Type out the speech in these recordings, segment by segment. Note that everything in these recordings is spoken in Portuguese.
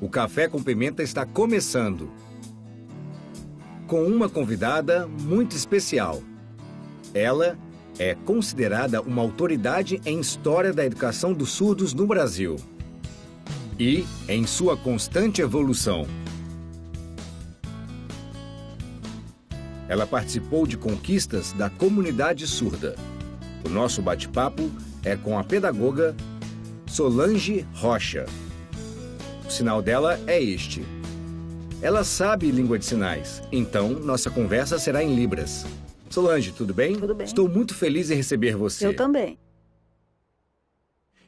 O Café com Pimenta está começando. Com uma convidada muito especial. Ela é considerada uma autoridade em história da educação dos surdos no Brasil. E em sua constante evolução. Ela participou de conquistas da comunidade surda. O nosso bate-papo é com a pedagoga Solange Rocha. O sinal dela é este. Ela sabe língua de sinais, então nossa conversa será em Libras. Solange, tudo bem? Tudo bem. Estou muito feliz em receber você. Eu também.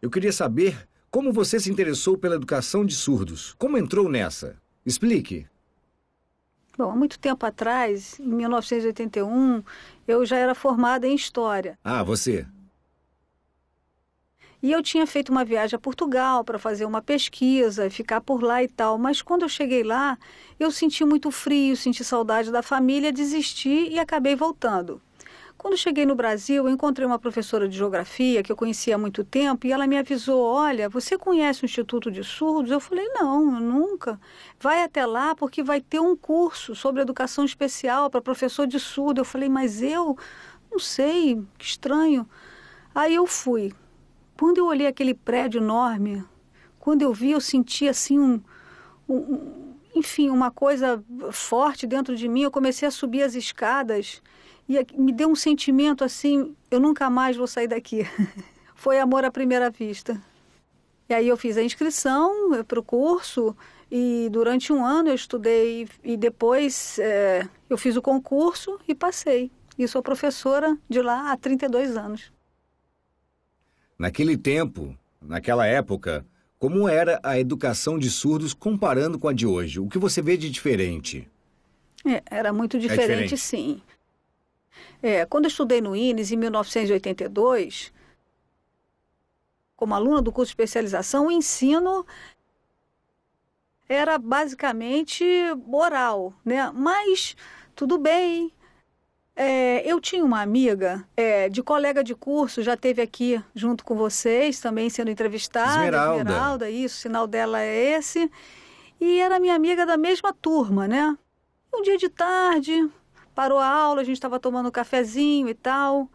Eu queria saber como você se interessou pela educação de surdos. Como entrou nessa? Explique. Bom, há muito tempo atrás, em 1981, eu já era formada em História. Ah, você? E eu tinha feito uma viagem a Portugal para fazer uma pesquisa, ficar por lá e tal. Mas quando eu cheguei lá, eu senti muito frio, senti saudade da família, desisti e acabei voltando. Quando cheguei no Brasil, encontrei uma professora de geografia que eu conhecia há muito tempo e ela me avisou: Olha, você conhece o Instituto de Surdos? Eu falei: Não, nunca. Vai até lá porque vai ter um curso sobre educação especial para professor de surdo. Eu falei: Mas eu não sei, que estranho. Aí eu fui quando eu olhei aquele prédio enorme, quando eu vi, eu senti assim um, um, enfim, uma coisa forte dentro de mim. Eu comecei a subir as escadas e me deu um sentimento assim, eu nunca mais vou sair daqui. Foi amor à primeira vista. E aí eu fiz a inscrição para o curso e durante um ano eu estudei e depois é, eu fiz o concurso e passei. E sou professora de lá há 32 anos. Naquele tempo, naquela época, como era a educação de surdos comparando com a de hoje? O que você vê de diferente? É, era muito é diferente, é diferente. sim. É, quando eu estudei no INES, em 1982, como aluna do curso de especialização, o ensino era basicamente oral, né? Mas tudo bem, é, eu tinha uma amiga é, de colega de curso, já teve aqui junto com vocês, também sendo entrevistada. Esmeralda. Esmeralda, isso, o sinal dela é esse. E era minha amiga da mesma turma, né? Um dia de tarde, parou a aula, a gente estava tomando um cafezinho e tal,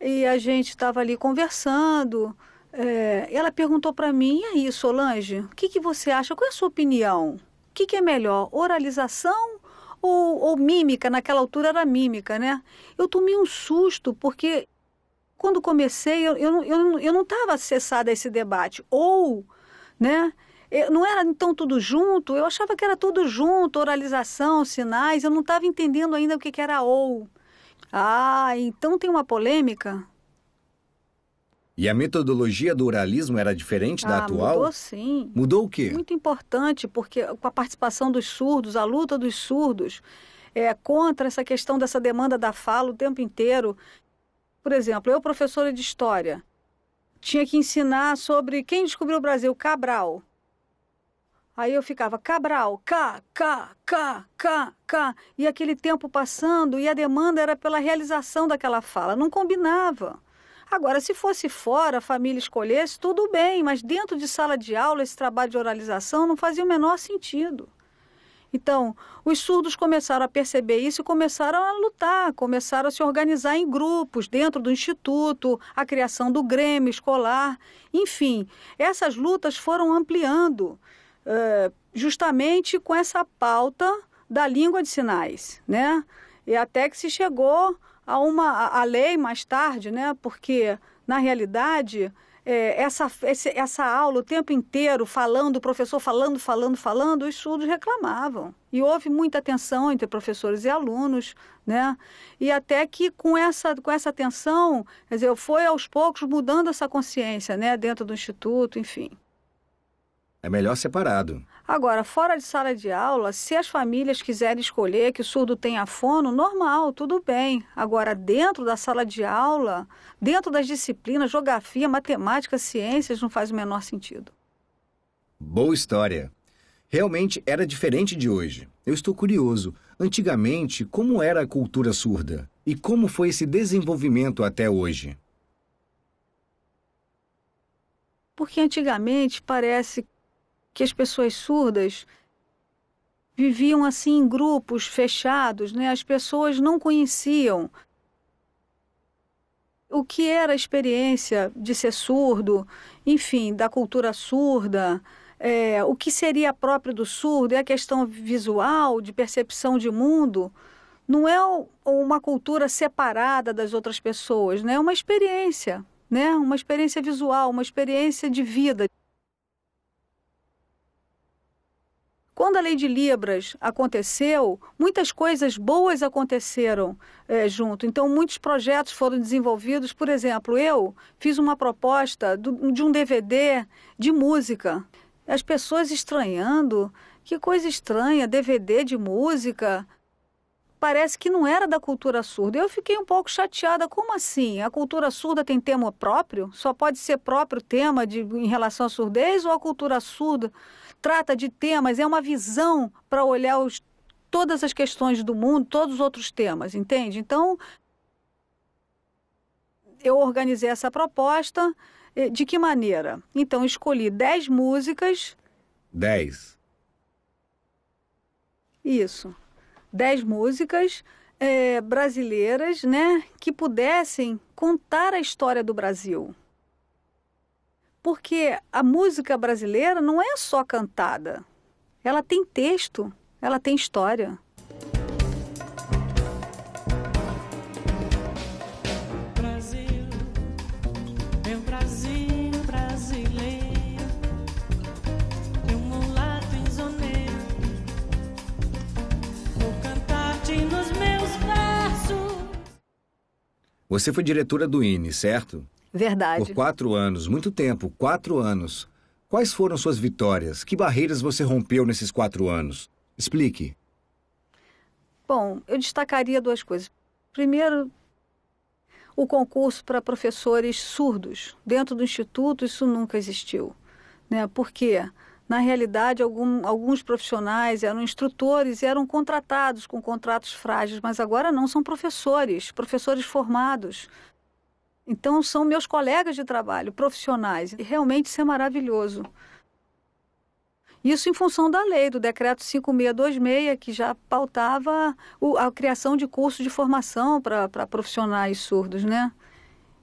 e a gente estava ali conversando. É, ela perguntou para mim, e aí, Solange, o que, que você acha? Qual é a sua opinião? O que, que é melhor, oralização ou, ou mímica, naquela altura era mímica, né? Eu tomei um susto, porque quando comecei, eu, eu, eu, eu não estava acessada a esse debate. Ou, né? Eu, não era então tudo junto, eu achava que era tudo junto, oralização, sinais, eu não estava entendendo ainda o que, que era ou. Ah, então tem uma polêmica e a metodologia do oralismo era diferente ah, da atual? Mudou sim. Mudou o quê? Muito importante, porque com a participação dos surdos, a luta dos surdos é contra essa questão dessa demanda da fala o tempo inteiro. Por exemplo, eu, professora de história, tinha que ensinar sobre quem descobriu o Brasil, Cabral. Aí eu ficava Cabral, K, K, K, K, K. E aquele tempo passando e a demanda era pela realização daquela fala. Não combinava. Agora, se fosse fora, a família escolhesse, tudo bem, mas dentro de sala de aula, esse trabalho de oralização não fazia o menor sentido. Então, os surdos começaram a perceber isso e começaram a lutar, começaram a se organizar em grupos dentro do instituto, a criação do grêmio escolar, enfim, essas lutas foram ampliando, eh, justamente com essa pauta da língua de sinais, né? E até que se chegou a uma a lei mais tarde, né? Porque na realidade é, essa, esse, essa aula o tempo inteiro falando, o professor falando, falando, falando, os surdos reclamavam. E houve muita tensão entre professores e alunos, né? E até que com essa, com essa tensão, quer dizer, foi aos poucos mudando essa consciência, né? Dentro do instituto, enfim. É melhor separado. Agora, fora de sala de aula, se as famílias quiserem escolher que o surdo tenha fono, normal, tudo bem. Agora, dentro da sala de aula, dentro das disciplinas, geografia, matemática, ciências, não faz o menor sentido. Boa história. Realmente era diferente de hoje. Eu estou curioso. Antigamente, como era a cultura surda? E como foi esse desenvolvimento até hoje? Porque antigamente parece que as pessoas surdas viviam assim em grupos fechados, né? As pessoas não conheciam o que era a experiência de ser surdo, enfim, da cultura surda, é, o que seria próprio do surdo, é a questão visual, de percepção de mundo. Não é uma cultura separada das outras pessoas, né? É uma experiência, né? Uma experiência visual, uma experiência de vida. Quando a lei de Libras aconteceu, muitas coisas boas aconteceram é, junto. Então, muitos projetos foram desenvolvidos. Por exemplo, eu fiz uma proposta do, de um DVD de música. As pessoas estranhando. Que coisa estranha, DVD de música parece que não era da cultura surda. Eu fiquei um pouco chateada. Como assim? A cultura surda tem tema próprio? Só pode ser próprio tema de, em relação à surdez ou a cultura surda? trata de temas, é uma visão para olhar os, todas as questões do mundo, todos os outros temas, entende? Então, eu organizei essa proposta. De que maneira? Então, escolhi 10 músicas. 10. Isso. 10 músicas é, brasileiras, né? Que pudessem contar a história do Brasil. Porque a música brasileira não é só cantada, ela tem texto, ela tem história. Brasil, Brasil brasileiro, vou cantar nos meus versos. Você foi diretora do INE, certo? Verdade. Por quatro anos, muito tempo, quatro anos. Quais foram suas vitórias? Que barreiras você rompeu nesses quatro anos? Explique. Bom, eu destacaria duas coisas. Primeiro, o concurso para professores surdos. Dentro do Instituto, isso nunca existiu. Né? Por quê? Na realidade, algum, alguns profissionais eram instrutores e eram contratados com contratos frágeis, mas agora não são professores, professores formados. Então são meus colegas de trabalho, profissionais, e realmente isso é maravilhoso. Isso em função da lei, do decreto 5626, que já pautava a criação de cursos de formação para profissionais surdos, né?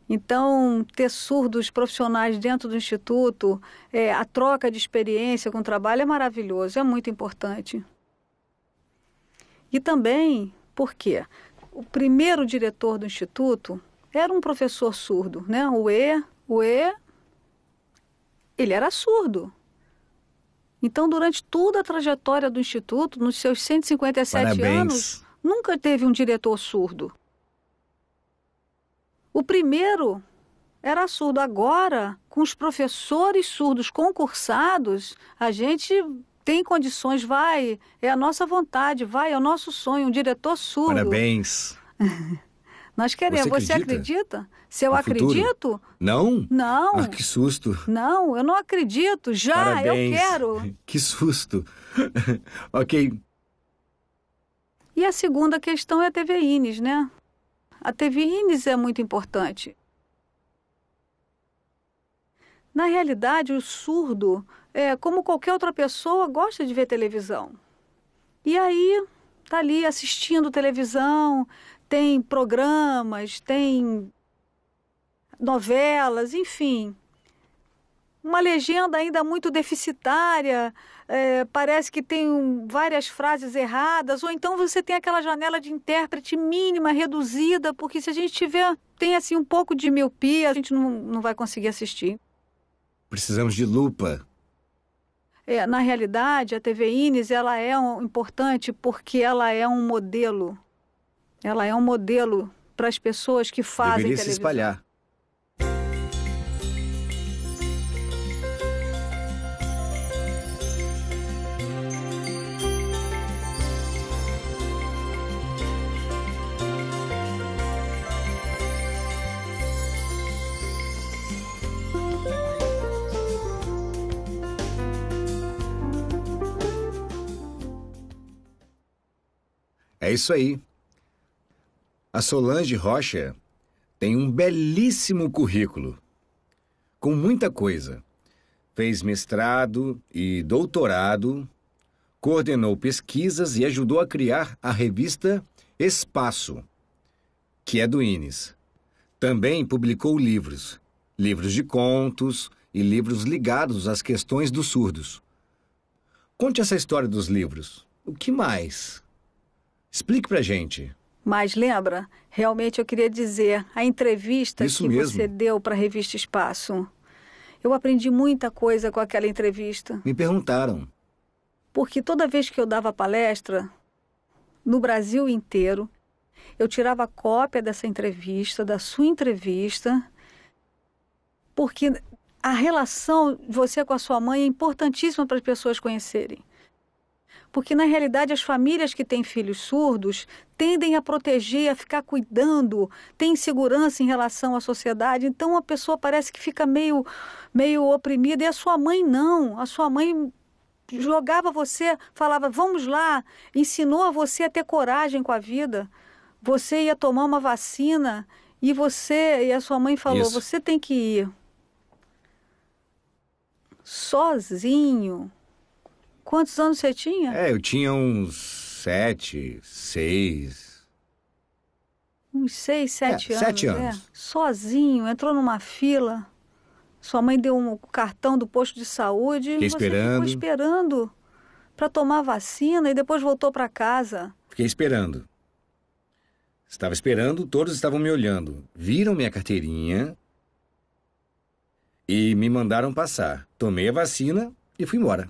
Então, ter surdos profissionais dentro do Instituto, é, a troca de experiência com o trabalho é maravilhoso, é muito importante. E também, por quê? O primeiro diretor do Instituto, era um professor surdo, né? O E, o E, ele era surdo. Então, durante toda a trajetória do Instituto, nos seus 157 Parabéns. anos, nunca teve um diretor surdo. O primeiro era surdo. Agora, com os professores surdos concursados, a gente tem condições, vai, é a nossa vontade, vai, é o nosso sonho, um diretor surdo. Parabéns. Nós queremos. Você acredita? Você acredita? Se eu no acredito? Futuro? Não? Não. Ah, que susto. Não, eu não acredito. Já, Parabéns. eu quero. Que susto. ok. E a segunda questão é a TV Ines, né? A TV Ines é muito importante. Na realidade, o surdo, é, como qualquer outra pessoa, gosta de ver televisão. E aí, tá ali assistindo televisão, tem programas, tem novelas, enfim. Uma legenda ainda muito deficitária, é, parece que tem várias frases erradas, ou então você tem aquela janela de intérprete mínima, reduzida, porque se a gente tiver, tem assim um pouco de miopia, a gente não, não vai conseguir assistir. Precisamos de lupa. É, na realidade, a TV Ines ela é um, importante porque ela é um modelo ela é um modelo para as pessoas que fazem Deveria televisão. se espalhar. É isso aí. A Solange Rocha tem um belíssimo currículo, com muita coisa. Fez mestrado e doutorado, coordenou pesquisas e ajudou a criar a revista Espaço, que é do Ines. Também publicou livros, livros de contos e livros ligados às questões dos surdos. Conte essa história dos livros. O que mais? Explique pra gente. Mas lembra? Realmente eu queria dizer a entrevista Isso que mesmo. você deu para a revista Espaço. Eu aprendi muita coisa com aquela entrevista. Me perguntaram. Porque toda vez que eu dava palestra, no Brasil inteiro, eu tirava cópia dessa entrevista, da sua entrevista, porque a relação de você com a sua mãe é importantíssima para as pessoas conhecerem. Porque, na realidade, as famílias que têm filhos surdos tendem a proteger, a ficar cuidando, tem segurança em relação à sociedade. Então, a pessoa parece que fica meio, meio oprimida. E a sua mãe não. A sua mãe jogava você, falava, vamos lá, ensinou a você a ter coragem com a vida. Você ia tomar uma vacina e você, e a sua mãe falou, Isso. você tem que ir sozinho. Quantos anos você tinha? É, eu tinha uns sete, seis. Uns seis, sete é, anos. Sete anos. É. Sozinho, entrou numa fila. Sua mãe deu um cartão do posto de saúde. Fiquei você esperando. Ficou esperando para tomar a vacina e depois voltou para casa. Fiquei esperando. Estava esperando, todos estavam me olhando. Viram minha carteirinha e me mandaram passar. Tomei a vacina e fui embora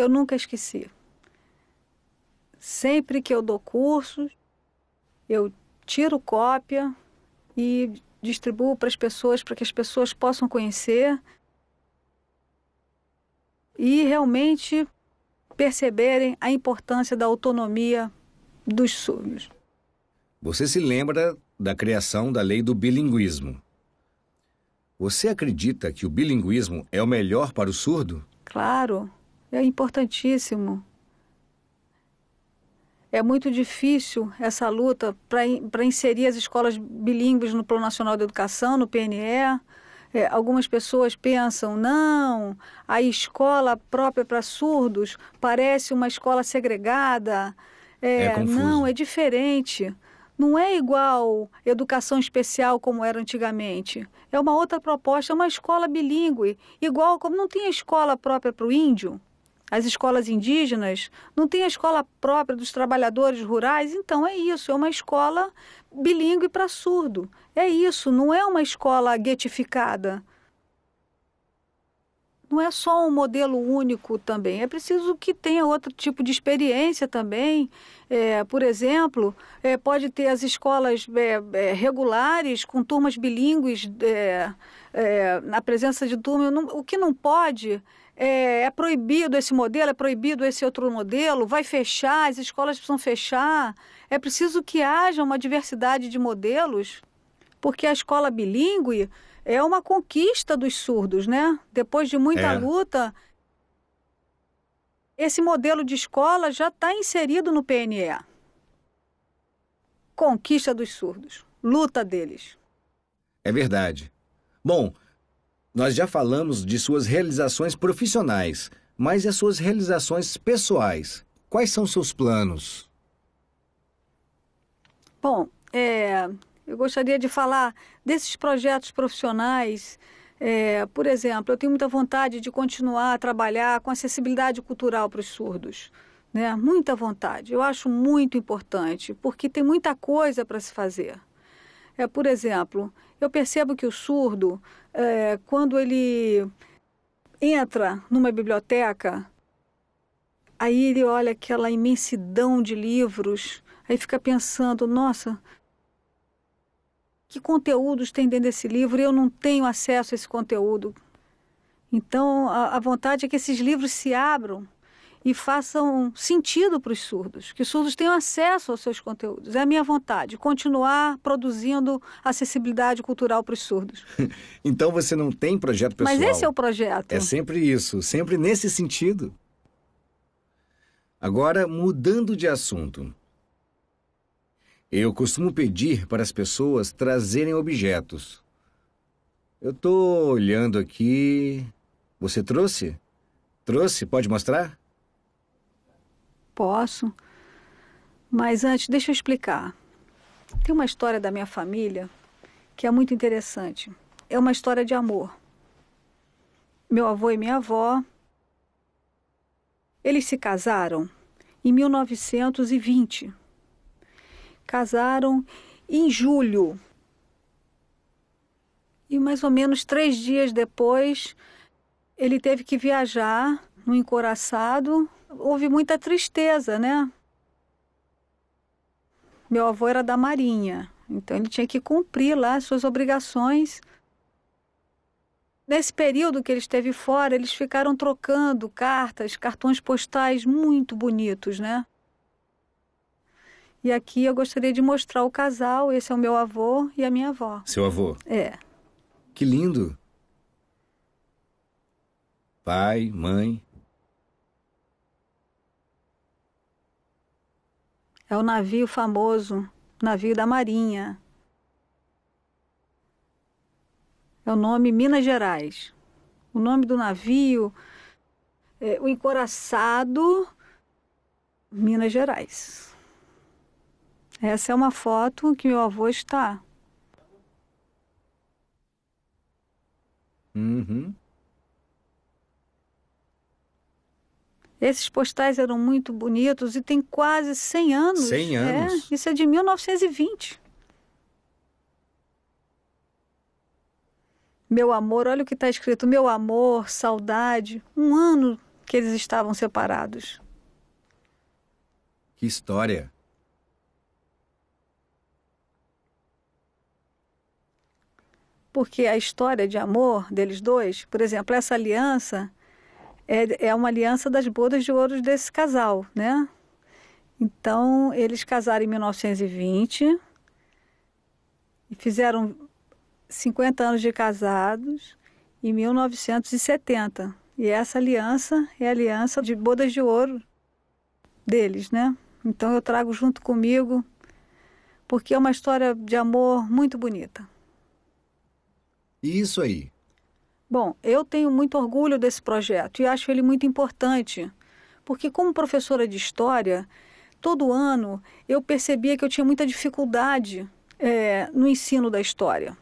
eu nunca esqueci. Sempre que eu dou cursos, eu tiro cópia e distribuo para as pessoas, para que as pessoas possam conhecer e realmente perceberem a importância da autonomia dos surdos. Você se lembra da criação da lei do bilinguismo? Você acredita que o bilinguismo é o melhor para o surdo? Claro é importantíssimo. É muito difícil essa luta para inserir as escolas bilíngues no Plano Nacional de Educação, no PNE. É, algumas pessoas pensam, não, a escola própria para surdos parece uma escola segregada. É, é não, é diferente. Não é igual educação especial como era antigamente. É uma outra proposta, é uma escola bilíngue, igual como não tinha escola própria para o índio. As escolas indígenas não têm a escola própria dos trabalhadores rurais, então é isso, é uma escola bilíngue para surdo. É isso, não é uma escola guetificada. Não é só um modelo único também, é preciso que tenha outro tipo de experiência também. É, por exemplo, é, pode ter as escolas é, é regulares com turmas bilíngues é, é, na presença de turma. Não, o que não pode é, é proibido esse modelo, é proibido esse outro modelo, vai fechar, as escolas precisam fechar. É preciso que haja uma diversidade de modelos, porque a escola bilíngue é uma conquista dos surdos, né? Depois de muita é. luta, esse modelo de escola já está inserido no PNE. Conquista dos surdos, luta deles. É verdade. Bom, nós já falamos de suas realizações profissionais, mas e as suas realizações pessoais? Quais são seus planos? Bom, é, eu gostaria de falar desses projetos profissionais. É, por exemplo, eu tenho muita vontade de continuar a trabalhar com acessibilidade cultural para os surdos. Né? Muita vontade. Eu acho muito importante, porque tem muita coisa para se fazer. É, por exemplo, eu percebo que o surdo, é, quando ele entra numa biblioteca, aí ele olha aquela imensidão de livros, aí fica pensando: nossa, que conteúdos tem dentro desse livro e eu não tenho acesso a esse conteúdo. Então, a, a vontade é que esses livros se abram e façam sentido para os surdos, que os surdos tenham acesso aos seus conteúdos. É a minha vontade, continuar produzindo acessibilidade cultural para os surdos. então você não tem projeto pessoal? Mas esse é o projeto. É sempre isso, sempre nesse sentido. Agora, mudando de assunto. Eu costumo pedir para as pessoas trazerem objetos. Eu estou olhando aqui. Você trouxe? Trouxe? Pode mostrar? posso. Mas antes, deixa eu explicar. Tem uma história da minha família que é muito interessante. É uma história de amor. Meu avô e minha avó, eles se casaram em 1920. Casaram em julho. E mais ou menos três dias depois, ele teve que viajar no encoraçado houve muita tristeza, né? Meu avô era da Marinha, então ele tinha que cumprir lá as suas obrigações. Nesse período que ele esteve fora, eles ficaram trocando cartas, cartões postais muito bonitos, né? E aqui eu gostaria de mostrar o casal. Esse é o meu avô e a minha avó. Seu avô? É. Que lindo! Pai, mãe. É o navio famoso, navio da Marinha. É o nome Minas Gerais. O nome do navio é o encoraçado Minas Gerais. Essa é uma foto que meu avô está. Uhum. Esses postais eram muito bonitos e tem quase 100 anos. 100 é, anos. É, isso é de 1920. Meu amor, olha o que está escrito: meu amor, saudade. Um ano que eles estavam separados. Que história! Porque a história de amor deles dois, por exemplo, essa aliança é, é uma aliança das bodas de ouro desse casal, né? Então, eles casaram em 1920 e fizeram 50 anos de casados em 1970. E essa aliança é a aliança de bodas de ouro deles, né? Então eu trago junto comigo, porque é uma história de amor muito bonita. E Isso aí. Bom, eu tenho muito orgulho desse projeto e acho ele muito importante, porque, como professora de história, todo ano eu percebia que eu tinha muita dificuldade é, no ensino da história.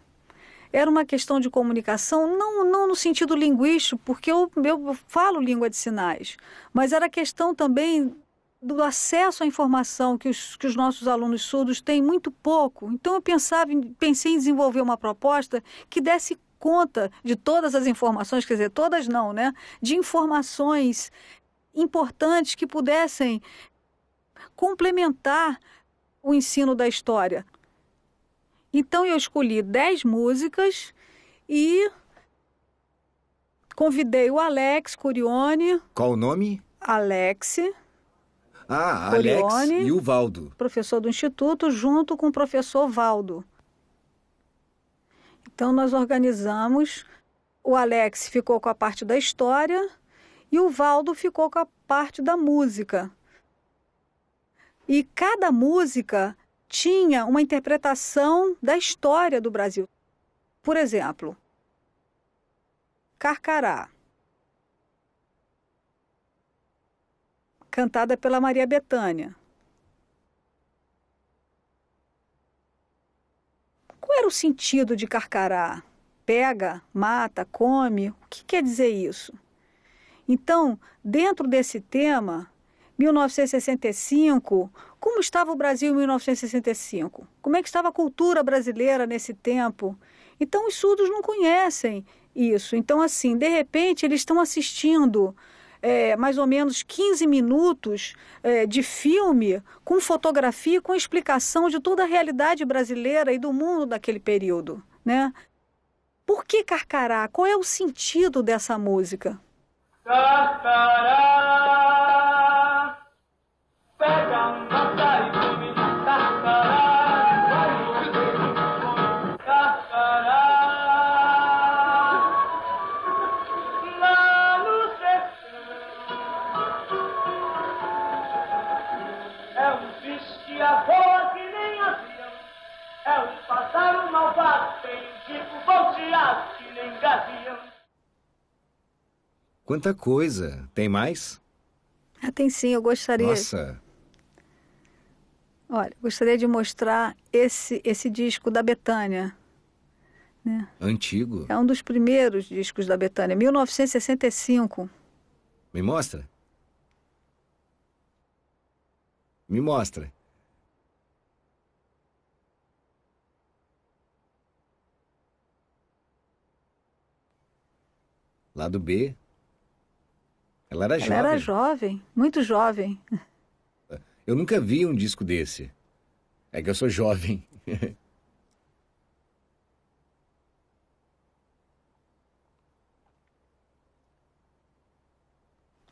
Era uma questão de comunicação, não, não no sentido linguístico, porque eu, eu falo língua de sinais, mas era questão também do acesso à informação que os, que os nossos alunos surdos têm muito pouco. Então eu pensava, pensei em desenvolver uma proposta que desse conta de todas as informações, quer dizer, todas não, né? De informações importantes que pudessem complementar o ensino da história. Então eu escolhi dez músicas e convidei o Alex Curione. Qual o nome? Alex. Ah, Corione, Alex e o Valdo. Professor do Instituto, junto com o professor Valdo. Então, nós organizamos. O Alex ficou com a parte da história e o Valdo ficou com a parte da música. E cada música tinha uma interpretação da história do Brasil. Por exemplo, Carcará, cantada pela Maria Bethânia. Qual era o sentido de carcará? Pega, mata, come? O que quer dizer isso? Então, dentro desse tema, 1965, como estava o Brasil em 1965? Como é que estava a cultura brasileira nesse tempo? Então, os surdos não conhecem isso. Então, assim, de repente, eles estão assistindo é, mais ou menos 15 minutos é, de filme com fotografia, com explicação de toda a realidade brasileira e do mundo daquele período, né? Por que Carcará? Qual é o sentido dessa música? Carcará, carcará. Quanta coisa! Tem mais? Ah, tem sim, eu gostaria. Nossa! Olha, gostaria de mostrar esse, esse disco da Betânia. Né? Antigo. É um dos primeiros discos da Betânia, 1965. Me mostra. Me mostra. Lado B. Ela era ela jovem. Ela era jovem, muito jovem. Eu nunca vi um disco desse. É que eu sou jovem.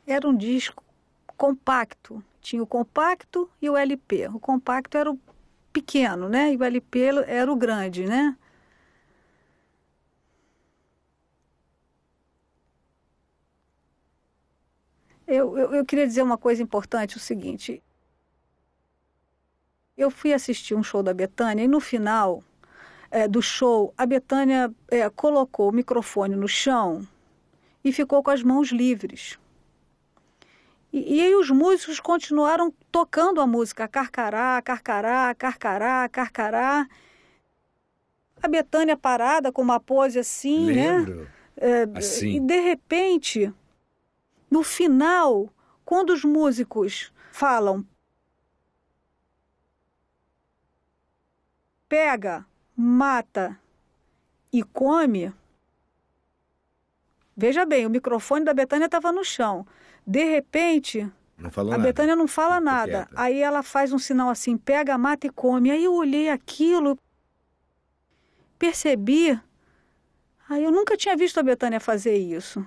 era um disco compacto. Tinha o compacto e o LP. O compacto era o pequeno, né? E o LP era o grande, né? eu, eu, eu queria dizer uma coisa importante, o seguinte. Eu fui assistir um show da Betânia e no final é, do show, a Betânia é, colocou o microfone no chão e ficou com as mãos livres. E, e aí os músicos continuaram tocando a música, carcará, carcará, carcará, carcará. A Betânia parada com uma pose assim, né? Lembro. né? É, assim. E de repente no final, quando os músicos falam pega, mata e come. Veja bem, o microfone da Betânia estava no chão. De repente, a Betânia não fala não nada. Quieta. Aí ela faz um sinal assim: pega, mata e come. Aí eu olhei aquilo, percebi. Aí eu nunca tinha visto a Betânia fazer isso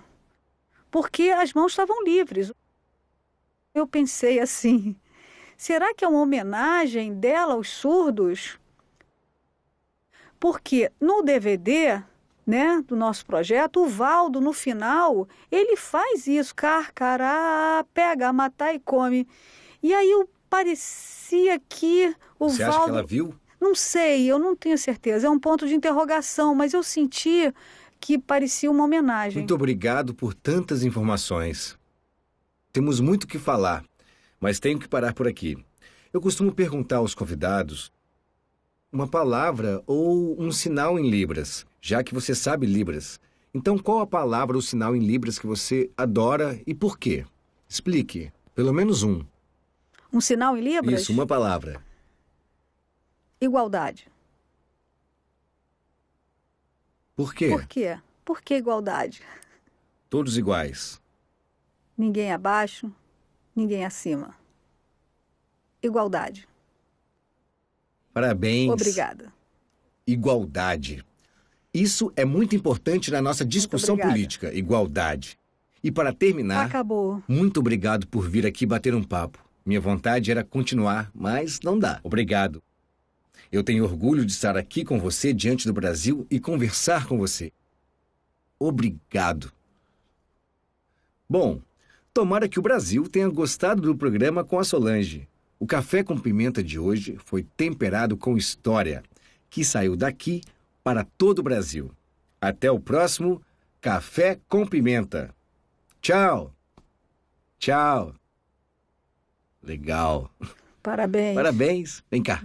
porque as mãos estavam livres. Eu pensei assim: será que é uma homenagem dela aos surdos? Porque no DVD né, do nosso projeto, o Valdo, no final, ele faz isso: carcará, pega, matar e come. E aí eu parecia que o Você Valdo. Você acha que ela viu? Não sei, eu não tenho certeza. É um ponto de interrogação, mas eu senti que parecia uma homenagem. Muito obrigado por tantas informações. Temos muito que falar, mas tenho que parar por aqui. Eu costumo perguntar aos convidados uma palavra ou um sinal em Libras, já que você sabe Libras. Então, qual a palavra ou sinal em Libras que você adora e por quê? Explique, pelo menos um. Um sinal em Libras? Isso, uma palavra. Igualdade. Por quê? Por quê? Por que igualdade? Todos iguais. Ninguém abaixo, ninguém acima. Igualdade. Parabéns. Obrigada. Igualdade. Isso é muito importante na nossa discussão política, igualdade. E para terminar, acabou. Muito obrigado por vir aqui bater um papo. Minha vontade era continuar, mas não dá. Obrigado. Eu tenho orgulho de estar aqui com você diante do Brasil e conversar com você. Obrigado. Bom, tomara que o Brasil tenha gostado do programa com a Solange. O Café com Pimenta de hoje foi temperado com história, que saiu daqui para todo o Brasil. Até o próximo Café com Pimenta. Tchau! Tchau! Legal! Parabéns! Parabéns! Vem cá!